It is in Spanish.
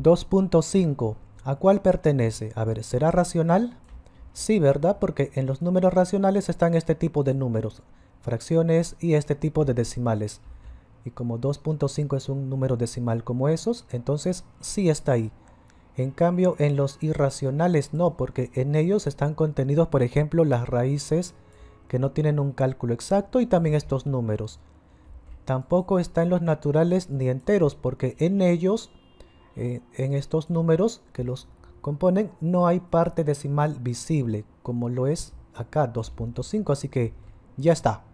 2.5. ¿A cuál pertenece? A ver, ¿será racional? Sí, ¿verdad? Porque en los números racionales están este tipo de números, fracciones y este tipo de decimales. Y como 2.5 es un número decimal como esos, entonces sí está ahí. En cambio, en los irracionales no, porque en ellos están contenidos, por ejemplo, las raíces que no tienen un cálculo exacto y también estos números. Tampoco está en los naturales ni enteros, porque en ellos eh, en estos números que los componen no hay parte decimal visible como lo es acá 2.5, así que ya está.